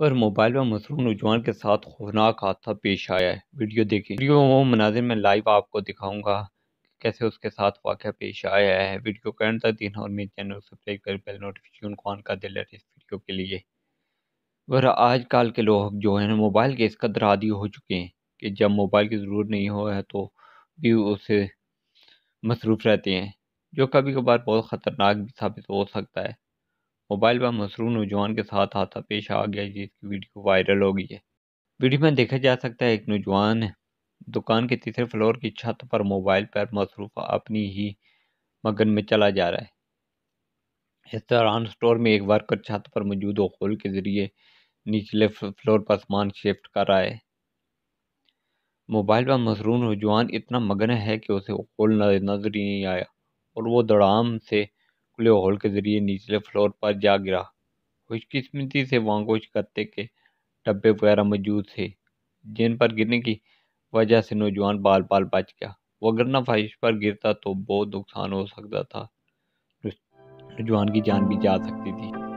और मोबाइल में मसरू नौजवान के साथ खौफनाक हादसा पेश आया है वीडियो देखिए वीडियो वो मनाजिर में लाइव आपको दिखाऊंगा कैसे उसके साथ वाक़ पेश आया है वीडियो को एंड तक देखना और मेरे चैनल सब्सक्राइब कर बेल नोटिफिकेशन को ऑन कर दे इस वीडियो के लिए और आजकल के लोग जो है ना मोबाइल के इस कदर आदि हो चुके हैं कि जब मोबाइल की ज़रूरत नहीं हो है तो भी उसे मसरूफ़ रहते हैं जो कभी कभार बहुत ख़तरनाक भी साबित हो सकता है मोबाइल पर मसरू नौजवान के साथ हादसा पेश आ गया जिसकी वीडियो वायरल हो गई है वीडियो में देखा जा सकता है एक नौजवान दुकान के तीसरे फ्लोर की छत पर मोबाइल पर मसरूफ अपनी ही मगन में चला जा रहा है इस दौरान स्टोर में एक वर्कर छत पर मौजूद होल के ज़रिए निचले फ्लोर पर सामान शिफ्ट कर रहा है मोबाइल पर मसरून नौजवान इतना मगन है कि उसे होल नज़र ही नहीं आया और वो दड़ाम से खुले हॉल के जरिए निचले फ्लोर पर जा गिरा खुशकिस्मती से वहाँ कुछ कत्ते के डब्बे वगैरह मौजूद थे जिन पर गिरने की वजह से नौजवान बाल बाल बच गया वगरना फाइश पर गिरता तो बहुत नुकसान हो सकता था नौजवान की जान भी जा सकती थी